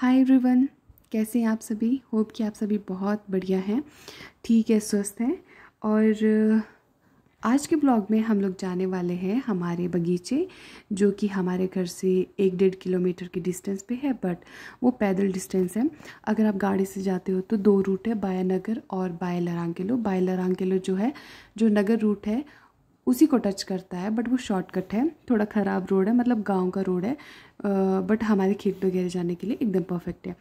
Hi everyone कैसे हैं आप सभी होप कि आप सभी बहुत बढ़िया हैं ठीक है स्वस्थ हैं और आज के ब्लॉग में हम लोग जाने वाले हैं हमारे बगीचे जो कि हमारे घर से एक डेढ़ किलोमीटर की डिस्टेंस पे है बट वो पैदल डिस्टेंस है अगर आप गाड़ी से जाते हो तो दो रूट है बाया नगर और बाय लरांगेलो बाया लरांगेलो जो है जो नगर रूट है उसी को टच करता है बट वो शॉर्टकट है थोड़ा ख़राब रोड है मतलब गांव का रोड है बट हमारे खेत वगैरह जाने के लिए एकदम परफेक्ट है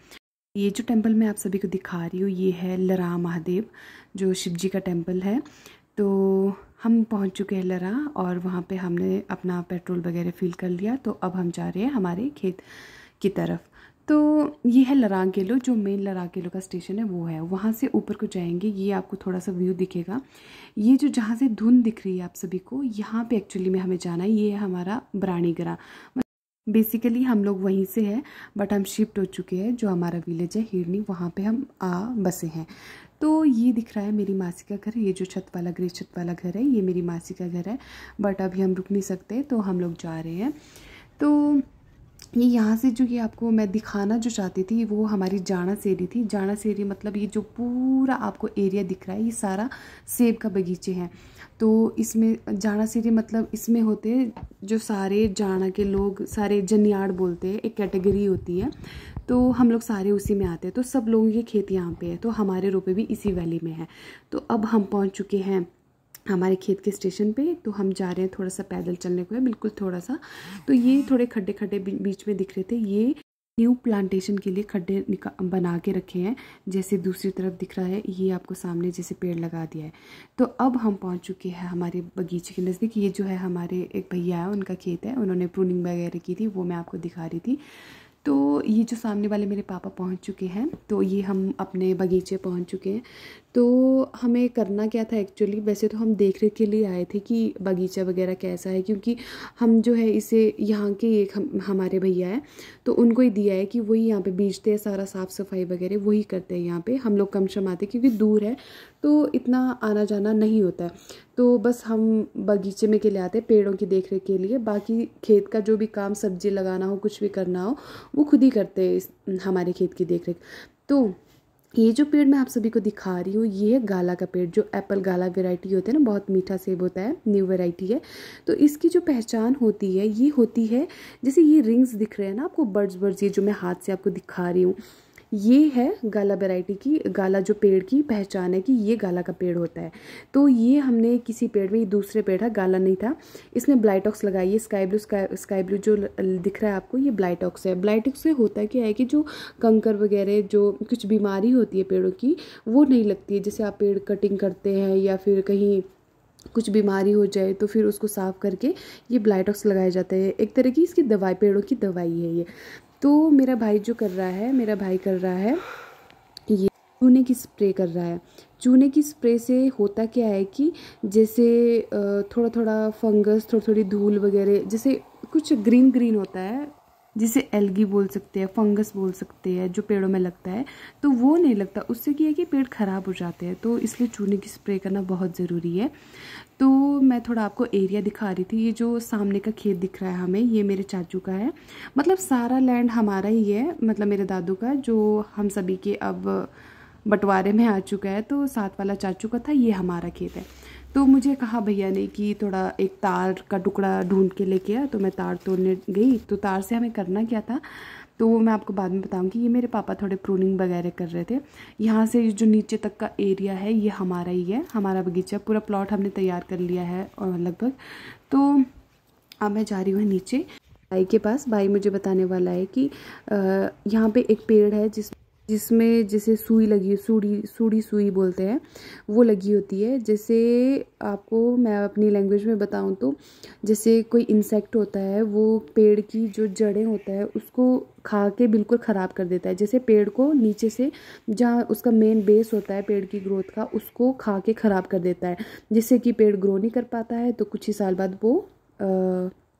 ये जो टेम्पल मैं आप सभी को दिखा रही हूँ ये है लरा महादेव जो शिव जी का टेम्पल है तो हम पहुंच चुके हैं लरा और वहाँ पे हमने अपना पेट्रोल वगैरह फिल कर लिया तो अब हम जा रहे हैं हमारे खेत की तरफ तो ये है लरांगेलो जो मेन लरांगेलो का स्टेशन है वो है वहाँ से ऊपर को जाएंगे ये आपको थोड़ा सा व्यू दिखेगा ये जो जहाँ से धुन दिख रही है आप सभी को यहाँ पे एक्चुअली में हमें जाना है ये है हमारा बरानीगरा बेसिकली हम लोग वहीं से हैं बट हम शिफ्ट हो चुके हैं जो हमारा विलेज है हिरनी वहाँ पर हम आ बसे हैं तो ये दिख रहा है मेरी मासी का घर ये जो छत वाला ग्रे छत वाला घर है ये मेरी मासी का घर है बट अभी हम रुक नहीं सकते तो हम लोग जा रहे हैं तो ये यहाँ से जो ये आपको मैं दिखाना जो चाहती थी वो हमारी जाना सेरी थी जाना सेरी मतलब ये जो पूरा आपको एरिया दिख रहा है ये सारा सेब का बगीचे हैं तो इसमें जाना सेरी मतलब इसमें होते जो सारे जाना के लोग सारे जनियाड़ बोलते हैं एक कैटेगरी होती है तो हम लोग सारे उसी में आते हैं तो सब लोगों के खेत यहाँ पर है तो हमारे रोपे भी इसी वैली में है तो अब हम पहुँच चुके हैं हमारे खेत के स्टेशन पे तो हम जा रहे हैं थोड़ा सा पैदल चलने को है बिल्कुल थोड़ा सा तो ये थोड़े खड्डे खड्डे बीच में दिख रहे थे ये न्यू प्लांटेशन के लिए खड्डे बना के रखे हैं जैसे दूसरी तरफ दिख रहा है ये आपको सामने जैसे पेड़ लगा दिया है तो अब हम पहुंच चुके हैं हमारे बगीचे के नज़दीक ये जो है हमारे एक भैया है उनका खेत है उन्होंने प्रूनिंग वगैरह की थी वो मैं आपको दिखा रही थी तो ये जो सामने वाले मेरे पापा पहुंच चुके हैं तो ये हम अपने बगीचे पहुंच चुके हैं तो हमें करना क्या था एक्चुअली वैसे तो हम देखने के लिए आए थे कि बगीचा वगैरह कैसा है क्योंकि हम जो है इसे यहाँ के एक हम हमारे भैया है तो उनको ही दिया है कि वही यहाँ पे बेचते हैं सारा साफ़ सफाई वगैरह वही करते हैं यहाँ पे हम लोग कम शमाते आते क्योंकि दूर है तो इतना आना जाना नहीं होता है तो बस हम बगीचे में के लिए आते हैं पेड़ों की देख रेख के लिए बाकी खेत का जो भी काम सब्जी लगाना हो कुछ भी करना हो वो खुद ही करते हैं हमारे खेत की देख रेख तो ये जो पेड़ मैं आप सभी को दिखा रही हूँ ये है गाला का पेड़ जो एप्पल गाला वेराइटी होते हैं ना बहुत मीठा सेब होता है न्यू वेराइटी है तो इसकी जो पहचान होती है ये होती है जैसे ये रिंग्स दिख रहे हैं ना आपको बर्ड्स बर्ड्स ये जो मैं हाथ से आपको दिखा रही हूँ ये है गाला वेराइटी की गाला जो पेड़ की पहचान है कि ये गाला का पेड़ होता है तो ये हमने किसी पेड़ में ये दूसरे पेड़ है गाला नहीं था इसने ब्लाइटॉक्स लगाई है स्काई ब्लू स्काई ब्लू जो दिख रहा है आपको ये ब्लाइटॉक्स है ब्लाइटॉक्स से होता क्या है कि जो कंकर वगैरह जो कुछ बीमारी होती है पेड़ों की वो नहीं लगती है जैसे आप पेड़ कटिंग करते हैं या फिर कहीं कुछ बीमारी हो जाए तो फिर उसको साफ़ करके ये ब्लाइटॉक्स लगाया जाता है एक तरह की इसकी दवाई पेड़ों की दवाई है ये तो मेरा भाई जो कर रहा है मेरा भाई कर रहा है ये चूने की स्प्रे कर रहा है चूने की स्प्रे से होता क्या है कि जैसे थोड़ा थोड़ा फंगस थोड़ी थोड़ी धूल वगैरह जैसे कुछ ग्रीन ग्रीन होता है जिसे एल्गी बोल सकते हैं फंगस बोल सकते हैं जो पेड़ों में लगता है तो वो नहीं लगता उससे क्या है कि पेड़ ख़राब हो जाते हैं तो इसलिए चूने की स्प्रे करना बहुत ज़रूरी है तो मैं थोड़ा आपको एरिया दिखा रही थी ये जो सामने का खेत दिख रहा है हमें ये मेरे चाचू का है मतलब सारा लैंड हमारा ही है मतलब मेरे दादू का जो हम सभी के अब बंटवारे में आ चुका है तो साथ वाला चाचू का था ये हमारा खेत है तो मुझे कहा भैया ने कि थोड़ा एक तार का टुकड़ा ढूंढ के लेके आया तो मैं तार तोड़ने गई तो तार से हमें करना क्या था तो वो मैं आपको बाद में बताऊंगी ये मेरे पापा थोड़े प्रूनिंग वगैरह कर रहे थे यहाँ से जो नीचे तक का एरिया है ये हमारा ही है हमारा बगीचा पूरा प्लॉट हमने तैयार कर लिया है और लगभग तो अब मैं जा रही हूँ नीचे भाई के पास भाई मुझे बताने वाला है कि यहाँ पे एक पेड़ है जिस जिसमें जैसे सुई लगी सूढ़ी सूढ़ी सुई बोलते हैं वो लगी होती है जैसे आपको मैं अपनी लैंग्वेज में बताऊं तो जैसे कोई इंसेक्ट होता है वो पेड़ की जो जड़ें होता है उसको खा के बिल्कुल ख़राब कर देता है जैसे पेड़ को नीचे से जहाँ उसका मेन बेस होता है पेड़ की ग्रोथ का उसको खा के ख़राब कर देता है जिससे कि पेड़ ग्रो नहीं कर पाता है तो कुछ ही साल बाद वो आ,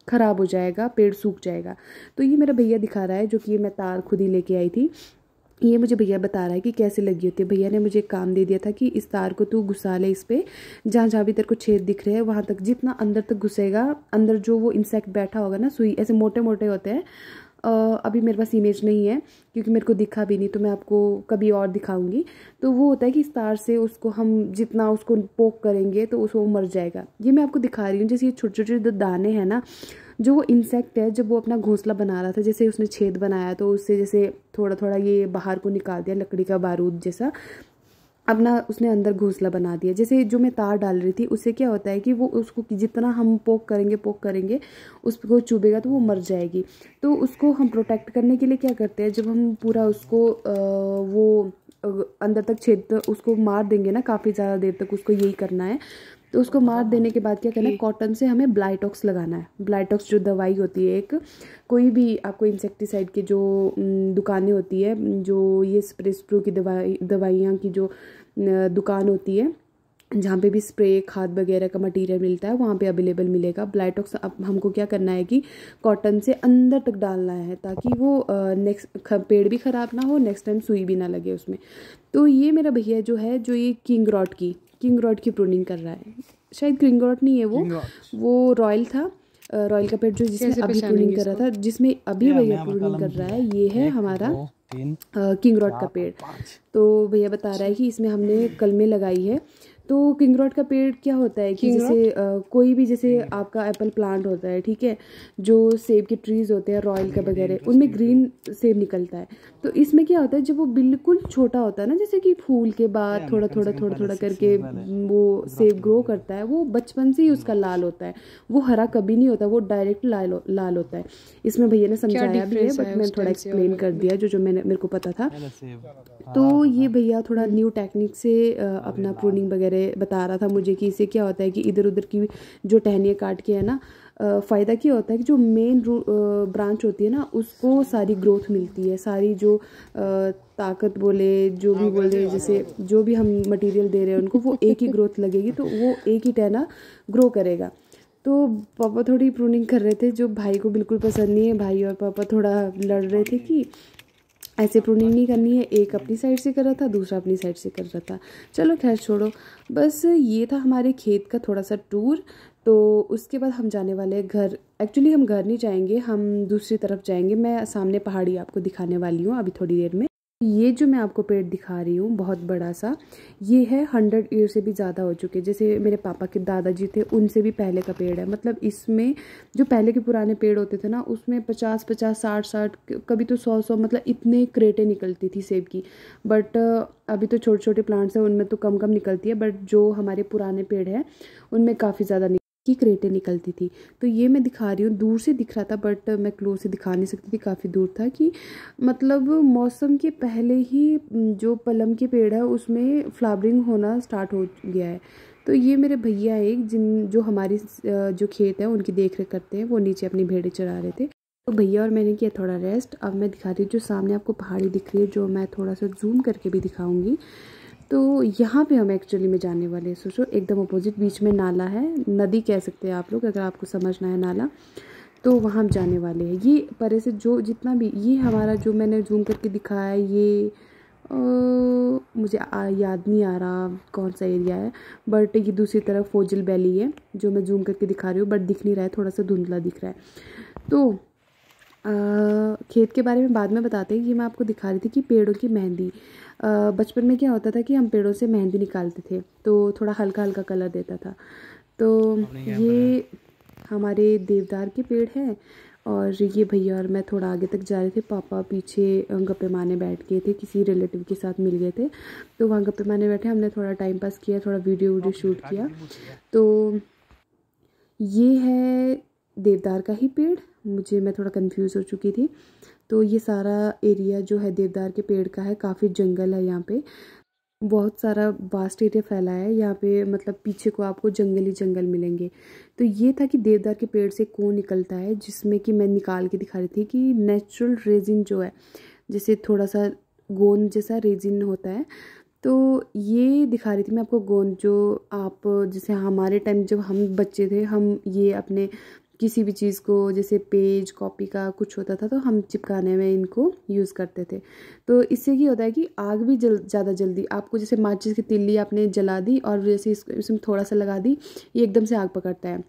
ख़राब हो जाएगा पेड़ सूख जाएगा तो ये मेरा भैया दिखा रहा है जो कि मैं तार खुद ही लेके आई थी ये मुझे भैया बता रहा है कि कैसे लगी होती है भैया ने मुझे काम दे दिया था कि इस तार को तू घुसा ले इस पर जहाँ जहाँ भी तेरे को छेद दिख रहे हैं वहाँ तक जितना अंदर तक घुसेगा अंदर जो वो इंसेक्ट बैठा होगा ना सुई ऐसे मोटे मोटे होते हैं अभी मेरे पास इमेज नहीं है क्योंकि मेरे को दिखा भी नहीं तो मैं आपको कभी और दिखाऊंगी तो वो होता है कि इस तार से उसको हम जितना उसको पोक करेंगे तो उसको मर जाएगा ये मैं आपको दिखा रही हूँ जैसे ये छोटे छोटे दाने हैं ना जो वो इंसेक्ट है जब वो अपना घोंसला बना रहा था जैसे उसने छेद बनाया तो उससे जैसे थोड़ा थोड़ा ये बाहर को निकाल दिया लकड़ी का बारूद जैसा अपना उसने अंदर घोंसला बना दिया जैसे जो मैं तार डाल रही थी उससे क्या होता है कि वो उसको जितना हम पोक करेंगे पोक करेंगे उसको चुभेगा तो वो मर जाएगी तो उसको हम प्रोटेक्ट करने के लिए क्या करते हैं जब हम पूरा उसको आ, वो अंदर तक छेद उसको मार देंगे ना काफ़ी ज़्यादा देर तक उसको यही करना है तो उसको मार देने के बाद क्या करना है कॉटन से हमें ब्लाइटॉक्स लगाना है ब्लाइटॉक्स जो दवाई होती है एक कोई भी आपको इंसेक्टिसाइड की जो दुकानें होती है जो ये स्प्रे स्प्रू की दवाई दवाइयाँ की जो दुकान होती है जहाँ पे भी स्प्रे खाद वगैरह का मटेरियल मिलता है वहाँ पे अवेलेबल मिलेगा ब्लाइटॉक्स अब हमको क्या करना है कि कॉटन से अंदर तक डालना है ताकि वो नेक्स्ट पेड़ भी ख़राब ना हो नेक्स्ट टाइम सुई भी ना लगे उसमें तो ये मेरा भैया जो है जो ये किंग रॉड की किंग रॉड की प्रूनिंग कर रहा है शायद किंग रॉड नहीं है वो वो रॉयल था रॉयल का पेट जो जिसमें अभी प्रूनिंग कर रहा था जिसमें अभी भैया प्रूनिंग कर रहा है ये है हमारा किंग रॉड का पेड़ तो भैया बता रहा है कि इसमें हमने कलमें लगाई है तो किंगरॉट का पेड़ क्या होता है कि जैसे आ, कोई भी जैसे आपका एप्पल प्लांट होता है ठीक है जो सेब के ट्रीज होते हैं रॉयल का वगैरह उनमें ग्रीन सेब निकलता है तो इसमें क्या होता है जब वो बिल्कुल छोटा होता है ना जैसे कि फूल के बाद थोड़ा थोड़ा थोड़ा थोड़ा करके वो सेब ग्रो करता है वो बचपन से ही उसका hmm. लाल होता है वो हरा कभी नहीं होता वो डायरेक्ट लाल लाल होता है इसमें भैया ने समझाया भी है बट मैंने थोड़ा एक्सप्लेन कर दिया जो जो मैंने मेरे को पता था तो हाँ, ये हाँ। भैया थोड़ा न्यू टेक्निक से अपना प्रूनिंग वगैरह रहे बता रहा था मुझे कि इससे क्या होता है कि इधर उधर की जो टहनियाँ काट के है ना फ़ायदा क्या होता है कि जो मेन ब्रांच होती है ना उसको सारी ग्रोथ मिलती है सारी जो ताकत बोले जो भी बोले जैसे जो भी हम मटेरियल दे रहे हैं उनको वो एक ही ग्रोथ लगेगी तो वो एक ही टहना ग्रो करेगा तो पापा थोड़ी प्रूनिंग कर रहे थे जो भाई को बिल्कुल पसंद नहीं है भाई और पापा थोड़ा लड़ रहे थे कि ऐसे प्रूनिंग नहीं करनी है एक अपनी साइड से कर रहा था दूसरा अपनी साइड से कर रहा था चलो खैर छोड़ो बस ये था हमारे खेत का थोड़ा सा टूर तो उसके बाद हम जाने वाले हैं घर एक्चुअली हम घर नहीं जाएंगे हम दूसरी तरफ जाएंगे मैं सामने पहाड़ी आपको दिखाने वाली हूँ अभी थोड़ी देर में ये जो मैं आपको पेड़ दिखा रही हूँ बहुत बड़ा सा ये है हंड्रेड ईयर से भी ज़्यादा हो चुके जैसे मेरे पापा के दादाजी थे उनसे भी पहले का पेड़ है मतलब इसमें जो पहले के पुराने पेड़ होते थे ना उसमें पचास पचास साठ साठ कभी तो सौ सौ मतलब इतने क्रेटें निकलती थी सेब की बट अभी तो छोटे छोटे प्लांट्स हैं उनमें तो कम कम निकलती है बट जो हमारे पुराने पेड़ हैं उनमें काफ़ी ज़्यादा की क्रेटें निकलती थी तो ये मैं दिखा रही हूँ दूर से दिख रहा था बट मैं क्लोज से दिखा नहीं सकती थी काफ़ी दूर था कि मतलब मौसम के पहले ही जो पलम के पेड़ है उसमें फ्लावरिंग होना स्टार्ट हो गया है तो ये मेरे भैया एक जिन जो हमारी जो खेत है उनकी देख रेख करते हैं वो नीचे अपनी भेड़ें चरा रहे थे तो भैया और मैंने किया थोड़ा रेस्ट अब मैं दिखा रही हूँ जो सामने आपको पहाड़ी दिख रही है जो मैं थोड़ा सा जूम करके भी दिखाऊंगी तो यहाँ पे हम एक्चुअली में जाने वाले हैं सोचो एकदम अपोजिट बीच में नाला है नदी कह सकते हैं आप लोग अगर आपको समझना है नाला तो वहाँ हम जाने वाले हैं ये परे से जो जितना भी ये हमारा जो मैंने जूम करके दिखाया है ये ओ, मुझे आ, याद नहीं आ रहा कौन सा एरिया है बट ये दूसरी तरफ फोजल वैली है जो मैं जूम करके दिखा रही हूँ बट दिख नहीं रहा है थोड़ा सा धुंधला दिख रहा है तो आ, खेत के बारे में बाद में बताते हैं कि मैं आपको दिखा रही थी कि पेड़ों की मेहंदी बचपन में क्या होता था कि हम पेड़ों से मेहंदी निकालते थे तो थोड़ा हल्का हल्का कलर देता था तो ये हमारे देवदार के पेड़ हैं और ये भैया और मैं थोड़ा आगे तक जा रहे थे पापा पीछे गप्पे माने बैठ गए थे किसी रिलेटिव के साथ मिल गए थे तो वहाँ गप्पे माने बैठे हमने थोड़ा टाइम पास किया थोड़ा वीडियो वीडियो शूट किया तो ये है देवदार का ही पेड़ मुझे मैं थोड़ा कंफ्यूज हो चुकी थी तो ये सारा एरिया जो है देवदार के पेड़ का है काफ़ी जंगल है यहाँ पे बहुत सारा वास्ट एरिया फैला है यहाँ पे मतलब पीछे को आपको जंगली जंगल मिलेंगे तो ये था कि देवदार के पेड़ से कौन निकलता है जिसमें कि मैं निकाल के दिखा रही थी कि नेचुरल रेजिन जो है जैसे थोड़ा सा गोंद जैसा रेजिन होता है तो ये दिखा रही थी मैं आपको गोंद जो आप जैसे हमारे टाइम जब हम बच्चे थे हम ये अपने किसी भी चीज़ को जैसे पेज कॉपी का कुछ होता था तो हम चिपकाने में इनको यूज़ करते थे तो इससे ये होता है कि आग भी जल ज़्यादा जल्दी आपको जैसे माचिस की तिल्ली आपने जला दी और जैसे इसमें थोड़ा सा लगा दी ये एकदम से आग पकड़ता है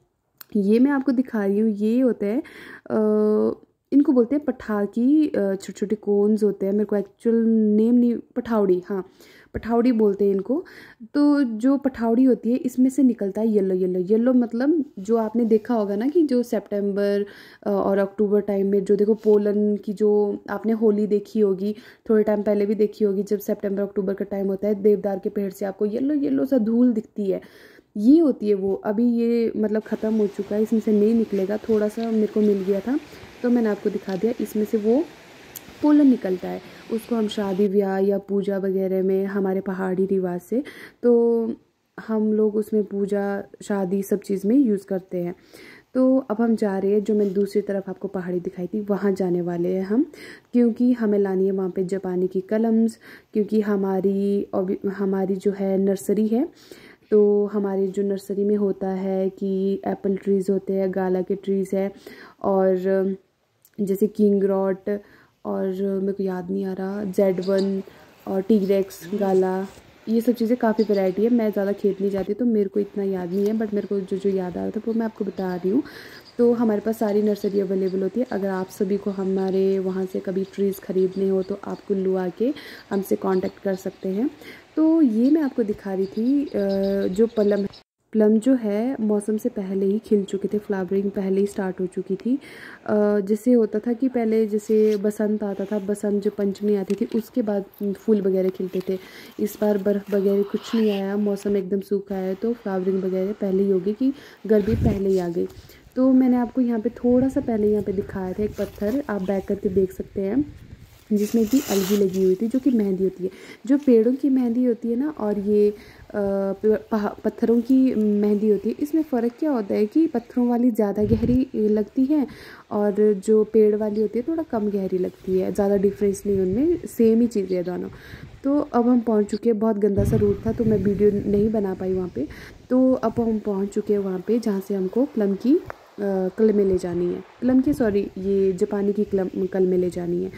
ये मैं आपको दिखा रही हूँ ये होता है आ, इनको बोलते हैं पठा की छोटे छोटे कोन्स होते हैं मेरे को एक्चुअल नेम नहीं पठाउडी हाँ पठावड़ी बोलते हैं इनको तो जो पठावड़ी होती है इसमें से निकलता है येलो येलो येलो मतलब जो आपने देखा होगा ना कि जो सेप्टेम्बर और अक्टूबर टाइम में जो देखो पोलन की जो आपने होली देखी होगी थोड़े टाइम पहले भी देखी होगी जब सेप्टेम्बर अक्टूबर का टाइम होता है देवदार के पेड़ से आपको येलो येलो सा धूल दिखती है ये होती है वो अभी ये मतलब ख़त्म हो चुका है इसमें से नहीं निकलेगा थोड़ा सा मेरे को मिल गया था तो मैंने आपको दिखा दिया इसमें से वो पुल निकलता है उसको हम शादी ब्याह या पूजा वगैरह में हमारे पहाड़ी रिवाज से तो हम लोग उसमें पूजा शादी सब चीज़ में यूज़ करते हैं तो अब हम जा रहे हैं जो मैं दूसरी तरफ आपको पहाड़ी दिखाई थी वहाँ जाने वाले हैं हम क्योंकि हमें लानी है वहाँ पे जापानी की कलम्स क्योंकि हमारी हमारी जो है नर्सरी है तो हमारे जो नर्सरी में होता है कि एप्पल ट्रीज़ होते हैं गाला के ट्रीज़ है और जैसे किंग रॉट और मेरे को याद नहीं आ रहा जेड वन और रेक्स गाला ये सब चीज़ें काफ़ी वैरायटी है मैं ज़्यादा खेत नहीं जाती तो मेरे को इतना याद नहीं है बट मेरे को जो जो याद आ रहा था वो मैं आपको बता रही हूँ तो हमारे पास सारी नर्सरी अवेलेबल होती है अगर आप सभी को हमारे वहाँ से कभी ट्रीज़ ख़रीदने हो तो आप कुल्लू आके हमसे कॉन्टैक्ट कर सकते हैं तो ये मैं आपको दिखा रही थी जो पलम प्लम जो है मौसम से पहले ही खिल चुके थे फ्लावरिंग पहले ही स्टार्ट हो चुकी थी जैसे होता था कि पहले जैसे बसंत आता था बसंत जो पंचमी आती थी उसके बाद फूल वगैरह खिलते थे इस बार बर्फ़ वगैरह कुछ नहीं आया मौसम एकदम सूखा है तो फ्लावरिंग वगैरह पहले ही होगी कि गर्मी पहले ही आ गई तो मैंने आपको यहाँ पर थोड़ा सा पहले यहाँ पर दिखाया था एक पत्थर आप बैक करके देख सकते हैं जिसमें कि अलगी लगी हुई थी जो कि मेहंदी होती है जो पेड़ों की मेहंदी होती है ना और ये पत्थरों की मेहंदी होती है इसमें फ़र्क क्या होता है कि पत्थरों वाली ज़्यादा गहरी लगती है और जो पेड़ वाली होती है थोड़ा कम गहरी लगती है ज़्यादा डिफरेंस नहीं उनमें सेम ही चीज़ है दोनों तो अब हम पहुंच चुके हैं बहुत गंदा सा रूट था तो मैं वीडियो नहीं बना पाई वहाँ पे तो अब हम पहुंच चुके हैं वहाँ पे जहाँ से हमको प्लम की कल में ले जानी है प्लम की सॉरी ये जापानी की कलम कल में ले जानी है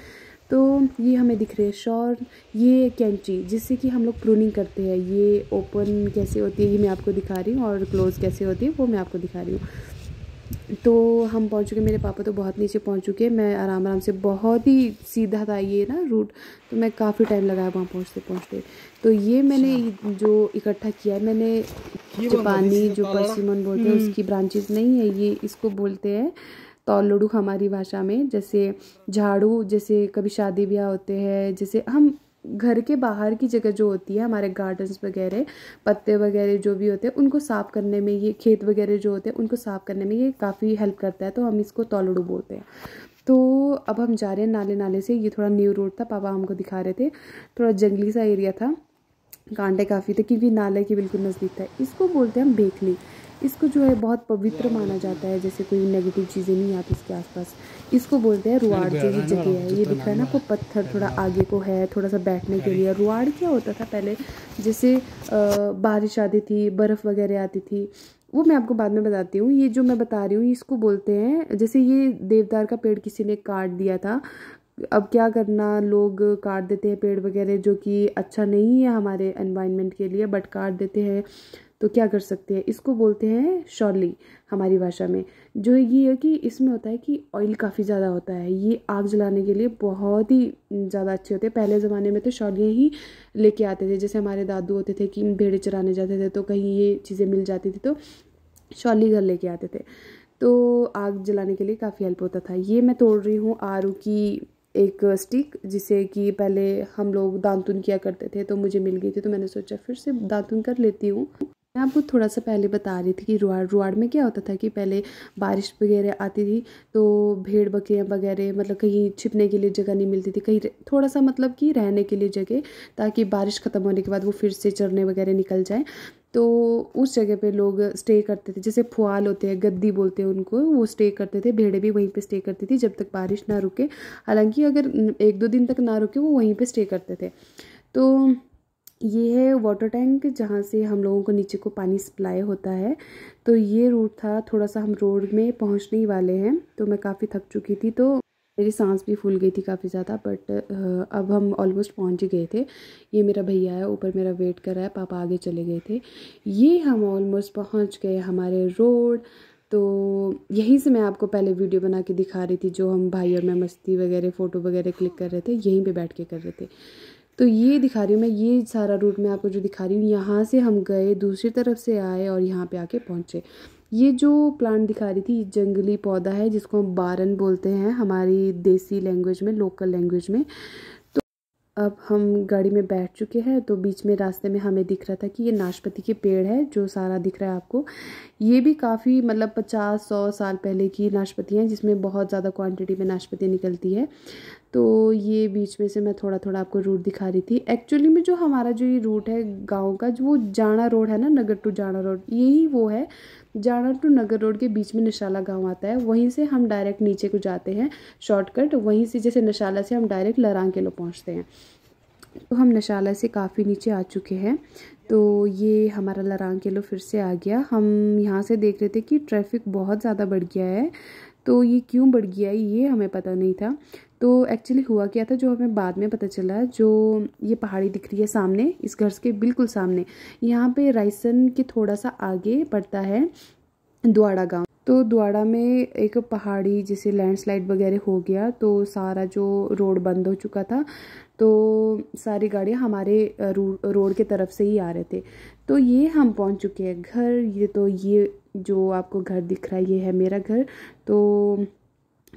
तो ये हमें दिख रही है शॉर ये कैंची जिससे कि हम लोग प्रूनिंग करते हैं ये ओपन कैसे होती है ये मैं आपको दिखा रही हूँ और क्लोज कैसे होती है वो मैं आपको दिखा रही हूँ तो हम पहुँच चुके मेरे पापा तो बहुत नीचे पहुँच चुके मैं आराम आराम से बहुत ही सीधा था ये ना रूट तो मैं काफ़ी टाइम लगाया वहाँ पहुँचते पहुँचते तो ये मैंने अच्छा। जो इकट्ठा किया है मैंने जो पानी जो पश्चिमन बोलते हैं हम्म। उसकी ब्रांचेस नहीं है ये इसको बोलते हैं तौलड़ू हमारी भाषा में जैसे झाड़ू जैसे कभी शादी ब्याह होते हैं जैसे हम घर के बाहर की जगह जो होती है हमारे गार्डन्स वगैरह पत्ते वगैरह जो भी होते हैं उनको साफ़ करने में ये खेत वगैरह जो होते हैं उनको साफ़ करने में ये काफ़ी हेल्प करता है तो हम इसको तौलड़ू बोलते हैं तो अब हम जा रहे हैं नाले नाले से ये थोड़ा न्यू रोड था पापा हमको दिखा रहे थे थोड़ा जंगली सा एरिया था कांटे काफ़ी थे क्योंकि नाले के बिल्कुल नज़दीक था इसको बोलते हैं हम बेखली इसको जो है बहुत पवित्र माना जाता है जैसे कोई नेगेटिव चीज़ें नहीं आती इसके आसपास इसको बोलते हैं रुआड़ जो ये जगह है ये दिख रहा है ना आपको पत्थर थोड़ा आगे को है थोड़ा सा बैठने के लिए रुआड़ क्या होता था पहले जैसे बारिश आती थी बर्फ़ वगैरह आती थी वो मैं आपको बाद में बताती हूँ ये जो मैं बता रही हूँ इसको बोलते हैं जैसे ये देवदार का पेड़ किसी ने काट दिया था अब क्या करना लोग काट देते हैं पेड़ वगैरह जो कि अच्छा नहीं है हमारे एनवायरनमेंट के लिए बट काट देते हैं तो क्या कर सकते हैं इसको बोलते हैं शॉर्ली हमारी भाषा में जो ये है कि इसमें होता है कि ऑयल काफ़ी ज़्यादा होता है ये आग जलाने के लिए बहुत ही ज़्यादा अच्छे होते हैं पहले ज़माने में तो शॉलियाँ ही लेके आते थे जैसे हमारे दादू होते थे कि भेड़े चराने जाते थे तो कहीं ये चीज़ें मिल जाती थी तो शॉली घर लेके आते थे तो आग जलाने के लिए काफ़ी हेल्प होता था ये मैं तोड़ रही हूँ आरू की एक स्टिक जिसे कि पहले हम लोग दांतुन किया करते थे तो मुझे मिल गई थी तो मैंने सोचा फिर से दांतुन कर लेती हूँ मैं आपको थोड़ा सा पहले बता रही थी कि रुआड़ रुआड़ में क्या होता था कि पहले बारिश वगैरह आती थी तो भेड़ बकरियाँ वगैरह मतलब कहीं छिपने के लिए जगह नहीं मिलती थी कहीं थोड़ा सा मतलब कि रहने के लिए जगह ताकि बारिश ख़त्म होने के बाद वो फिर से चरने वगैरह निकल जाए तो उस जगह पे लोग स्टे करते थे जैसे फुआल होते हैं गद्दी बोलते हैं उनको वो स्टे करते थे भेड़े भी वहीं पे स्टे करती थी जब तक बारिश ना रुके हालांकि अगर एक दो दिन तक ना रुके वो वहीं पे स्टे करते थे तो ये है वाटर टैंक जहाँ से हम लोगों को नीचे को पानी सप्लाई होता है तो ये रूट था थोड़ा सा हम रोड में पहुँचने ही वाले हैं तो मैं काफ़ी थक चुकी थी तो मेरी सांस भी फूल गई थी काफ़ी ज़्यादा बट अब हम ऑलमोस्ट पहुँच ही गए थे ये मेरा भैया है ऊपर मेरा वेट कर रहा है पापा आगे चले गए थे ये हम ऑलमोस्ट पहुँच गए हमारे रोड तो यहीं से मैं आपको पहले वीडियो बना के दिखा रही थी जो हम भाई और मैं मस्ती वगैरह फ़ोटो वगैरह क्लिक कर रहे थे यहीं पर बैठ के कर रहे थे तो ये दिखा रही हूँ मैं ये सारा रूट मैं आपको जो दिखा रही हूँ यहाँ से हम गए दूसरी तरफ से आए और यहाँ पे आके पहुँचे ये जो प्लांट दिखा रही थी जंगली पौधा है जिसको हम बारन बोलते हैं हमारी देसी लैंग्वेज में लोकल लैंग्वेज में तो अब हम गाड़ी में बैठ चुके हैं तो बीच में रास्ते में हमें दिख रहा था कि ये नाशपति के पेड़ है जो सारा दिख रहा है आपको ये भी काफ़ी मतलब पचास सौ साल पहले की नाशपतियाँ जिसमें बहुत ज़्यादा क्वान्टिटी में नाशपतियाँ निकलती है तो ये बीच में से मैं थोड़ा थोड़ा आपको रूट दिखा रही थी एक्चुअली में जो हमारा जो ये रूट है गांव का जो वो जाना रोड है ना नगर टू जाना रोड यही वो है जाना टू नगर रोड के बीच में नशाला गांव आता है वहीं से हम डायरेक्ट नीचे को जाते हैं शॉर्टकट वहीं से जैसे नशाला से हम डायरेक्ट लरांग के लो पहुँचते हैं तो हम नशाला से काफ़ी नीचे आ चुके हैं तो ये हमारा लरांग किलो फिर से आ गया हम यहाँ से देख रहे थे कि ट्रैफिक बहुत ज़्यादा बढ़ गया है तो ये क्यों बढ़ गया है ये हमें पता नहीं था तो एक्चुअली हुआ क्या था जो हमें बाद में पता चला जो ये पहाड़ी दिख रही है सामने इस घर के बिल्कुल सामने यहाँ पे रायसन के थोड़ा सा आगे पड़ता है द्वाड़ा गांव तो द्वाड़ा में एक पहाड़ी जैसे लैंडस्लाइड वगैरह हो गया तो सारा जो रोड बंद हो चुका था तो सारी गाड़ियाँ हमारे रोड के तरफ से ही आ रहे थे तो ये हम पहुँच चुके हैं घर ये तो ये जो आपको घर दिख रहा है ये है मेरा घर तो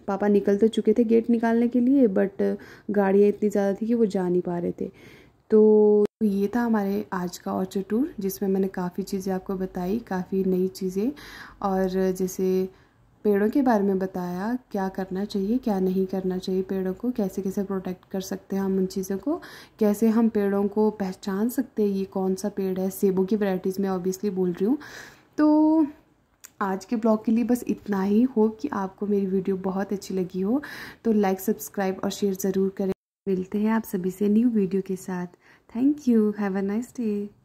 पापा निकल तो चुके थे गेट निकालने के लिए बट uh, गाड़ियाँ इतनी ज़्यादा थी कि वो जा नहीं पा रहे थे तो ये था हमारे आज का ऑर्चर टूर जिसमें मैंने काफ़ी चीज़ें आपको बताई काफ़ी नई चीज़ें और जैसे पेड़ों के बारे में बताया क्या करना चाहिए क्या नहीं करना चाहिए पेड़ों को कैसे कैसे प्रोटेक्ट कर सकते हैं हम उन चीज़ों को कैसे हम पेड़ों को पहचान सकते हैं ये कौन सा पेड़ है सेबों की वैराइटीज़ में ऑब्वियसली बोल रही हूँ तो आज के ब्लॉग के लिए बस इतना ही हो कि आपको मेरी वीडियो बहुत अच्छी लगी हो तो लाइक सब्सक्राइब और शेयर ज़रूर करें मिलते हैं आप सभी से न्यू वीडियो के साथ thank you have a nice day